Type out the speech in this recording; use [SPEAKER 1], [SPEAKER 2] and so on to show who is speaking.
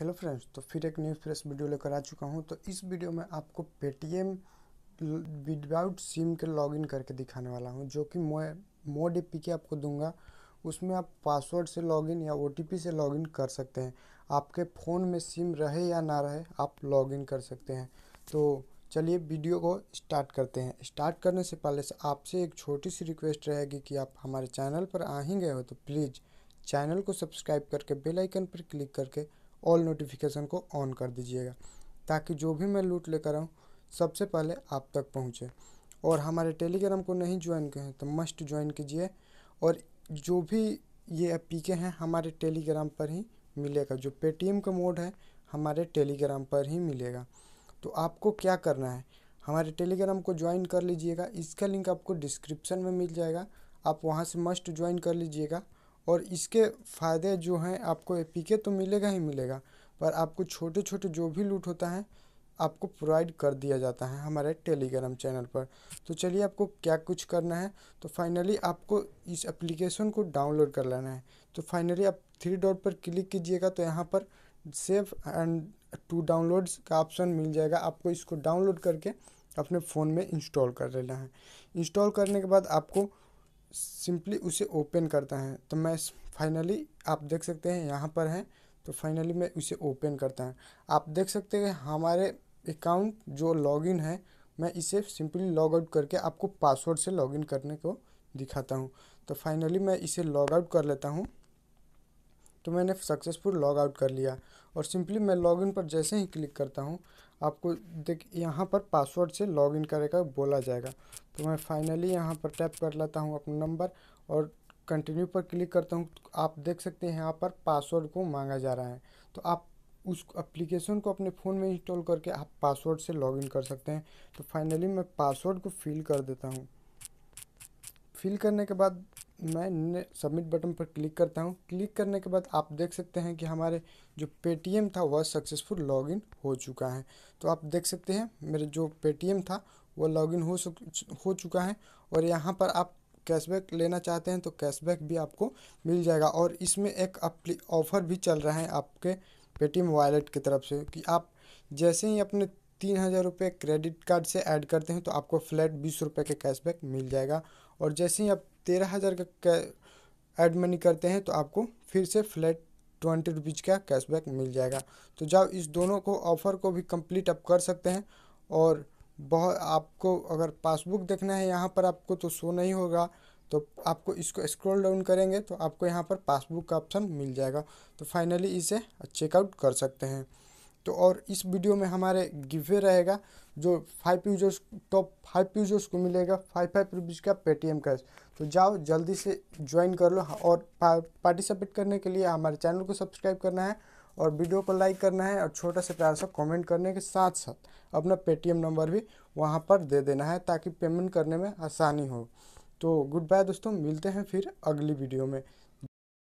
[SPEAKER 1] hello friends तो फिर एक न्यू फ्रेश वीडियो लेकर आ चुका हूँ तो इस वीडियो में आपको पेटीएम विदाउट सिम के लॉगिन करके दिखाने वाला हूँ जो कि मैं मोड पी के आपको दूंगा उसमें आप पासवर्ड से लॉगिन या ओ से लॉगिन कर सकते हैं आपके फ़ोन में सिम रहे या ना रहे आप लॉगिन कर सकते हैं तो चलिए वीडियो को स्टार्ट करते हैं स्टार्ट करने से पहले से आपसे एक छोटी सी रिक्वेस्ट रहेगी कि आप हमारे चैनल पर आ ही गए हो तो प्लीज़ चैनल को सब्सक्राइब करके बेल आइकन पर क्लिक करके ऑल नोटिफिकेशन को ऑन कर दीजिएगा ताकि जो भी मैं लूट लेकर आऊँ सबसे पहले आप तक पहुँचे और हमारे टेलीग्राम को नहीं ज्वाइन किए हैं तो मस्ट ज्वाइन कीजिए और जो भी ये पी के हैं हमारे टेलीग्राम पर ही मिलेगा जो पेटीएम का मोड है हमारे टेलीग्राम पर ही मिलेगा तो आपको क्या करना है हमारे टेलीग्राम को ज्वाइन कर लीजिएगा इसका लिंक आपको डिस्क्रिप्शन में मिल जाएगा आप वहाँ से मस्ट ज्वाइन कर लीजिएगा और इसके फ़ायदे जो हैं आपको ए पी के तो मिलेगा ही मिलेगा पर आपको छोटे छोटे जो भी लूट होता है आपको प्रोवाइड कर दिया जाता है हमारे टेलीग्राम चैनल पर तो चलिए आपको क्या कुछ करना है तो फाइनली आपको इस एप्लीकेशन को डाउनलोड कर लेना है तो फाइनली आप थ्री डॉट पर क्लिक कीजिएगा तो यहाँ पर सेव एंड टू डाउनलोड्स का ऑप्शन मिल जाएगा आपको इसको डाउनलोड करके अपने फ़ोन में इंस्टॉल कर लेना है इंस्टॉल करने के बाद आपको सिंपली उसे ओपन करता है तो मैं फाइनली आप देख सकते हैं यहाँ पर है तो फाइनली मैं उसे ओपन करता है आप देख सकते हैं हमारे अकाउंट जो लॉगिन है मैं इसे सिंपली लॉग आउट करके आपको पासवर्ड से लॉगिन करने को दिखाता हूँ तो फाइनली मैं इसे लॉग आउट कर लेता हूँ तो मैंने सक्सेसफुल लॉग आउट कर लिया और सिंपली मैं लॉगिन पर जैसे ही क्लिक करता हूँ आपको देख यहाँ पर पासवर्ड से लॉगिन करेगा बोला जाएगा तो मैं फाइनली यहाँ पर टैप कर लेता हूँ अपना नंबर और कंटिन्यू पर क्लिक करता हूँ तो आप देख सकते हैं यहाँ पर पासवर्ड को मांगा जा रहा है तो आप उस एप्लीकेशन को अपने फ़ोन में इंस्टॉल करके आप पासवर्ड से लॉगिन कर सकते हैं तो फाइनली मैं पासवर्ड को फिल कर देता हूँ फिल करने के बाद मैं सबमिट बटन पर क्लिक करता हूँ क्लिक करने के बाद आप देख सकते हैं कि हमारे जो पेटीएम था वह सक्सेसफुल लॉगिन हो चुका है तो आप देख सकते हैं मेरे जो पेटीएम था वह लॉगिन हो हो चुका है और यहाँ पर आप कैशबैक लेना चाहते हैं तो कैशबैक भी आपको मिल जाएगा और इसमें एक ऑफर भी चल रहा है आपके पेटीएम वॉलेट की तरफ से कि आप जैसे ही अपने तीन हज़ार रुपये क्रेडिट कार्ड से ऐड करते हैं तो आपको फ्लैट बीस रुपये का कैशबैक मिल जाएगा और जैसे ही आप तेरह हज़ार का ऐड मनी करते हैं तो आपको फिर से फ्लैट ट्वेंटी रुपीज़ का कैशबैक मिल जाएगा तो जाओ इस दोनों को ऑफ़र को भी कंप्लीट आप कर सकते हैं और बहुत आपको अगर पासबुक देखना है यहाँ पर आपको तो शो नहीं होगा तो आपको इसको स्क्रॉल डाउन करेंगे तो आपको यहाँ पर पासबुक का ऑप्शन मिल जाएगा तो फाइनली इसे चेकआउट कर सकते हैं तो और इस वीडियो में हमारे गिवे रहेगा जो five users top five users को मिलेगा फाइव फाइव रुपीज़ का पेटीएम कैश तो जाओ जल्दी से ज्वाइन कर लो हाँ, और पार्टिसिपेट करने के लिए हमारे चैनल को सब्सक्राइब करना है और वीडियो को लाइक करना है और छोटा सा प्यार सा कमेंट करने के साथ साथ अपना पेटीएम नंबर भी वहाँ पर दे देना है ताकि पेमेंट करने में आसानी हो तो गुड बाय दोस्तों मिलते हैं फिर अगली वीडियो में